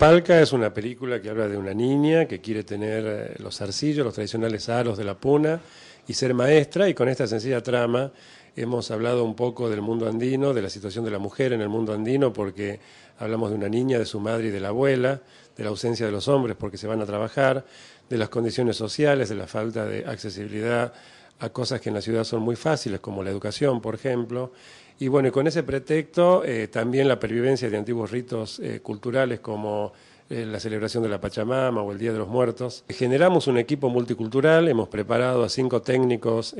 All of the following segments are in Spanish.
Palca es una película que habla de una niña que quiere tener eh, los arcillos, los tradicionales aros de la puna y ser maestra y con esta sencilla trama hemos hablado un poco del mundo andino, de la situación de la mujer en el mundo andino porque hablamos de una niña, de su madre y de la abuela, de la ausencia de los hombres porque se van a trabajar, de las condiciones sociales, de la falta de accesibilidad a cosas que en la ciudad son muy fáciles, como la educación, por ejemplo. Y bueno, con ese pretexto eh, también la pervivencia de antiguos ritos eh, culturales como eh, la celebración de la Pachamama o el Día de los Muertos. Generamos un equipo multicultural, hemos preparado a cinco técnicos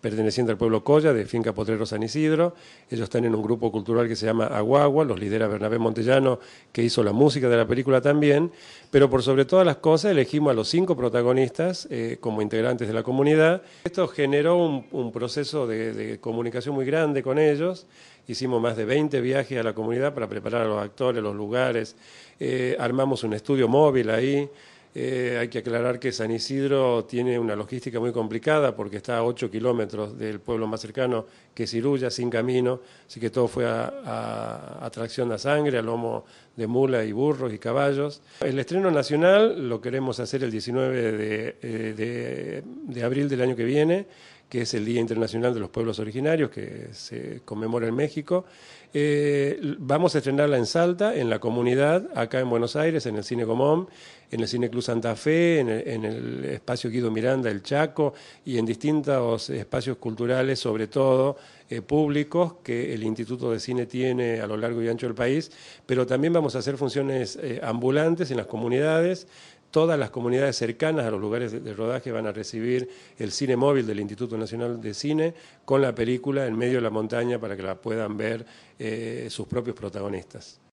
perteneciente al pueblo Coya, de Finca Potrero San Isidro. Ellos están en un grupo cultural que se llama Aguagua, los lidera Bernabé Montellano, que hizo la música de la película también. Pero por sobre todas las cosas elegimos a los cinco protagonistas eh, como integrantes de la comunidad. Esto generó un, proceso de, comunicación muy grande con ellos hicimos más de 20 viajes a la comunidad para preparar a los actores, los lugares, eh, armamos un estudio móvil ahí, eh, hay que aclarar que San Isidro tiene una logística muy complicada porque está a 8 kilómetros del pueblo más cercano, que es sin camino, así que todo fue a, a, a tracción a sangre, a lomo de mula y burros y caballos. El estreno nacional lo queremos hacer el 19 eh, de abril del año que viene que es el Día Internacional de los Pueblos Originarios, que se conmemora en México. Eh, vamos a estrenarla en Salta, en la comunidad, acá en Buenos Aires, en el Cine Comón, en el Cine Club Santa Fe, en el, espacio Guido Miranda, el Chaco, y en distintos espacios culturales, sobre todo eh, públicos, que el Instituto de Cine tiene a lo largo y ancho del país. Pero también vamos a hacer funciones eh, ambulantes en las comunidades Todas las comunidades cercanas a los lugares de rodaje van a recibir el cine móvil del Instituto Nacional de Cine con la película en medio de la montaña para que la puedan ver eh, sus propios protagonistas.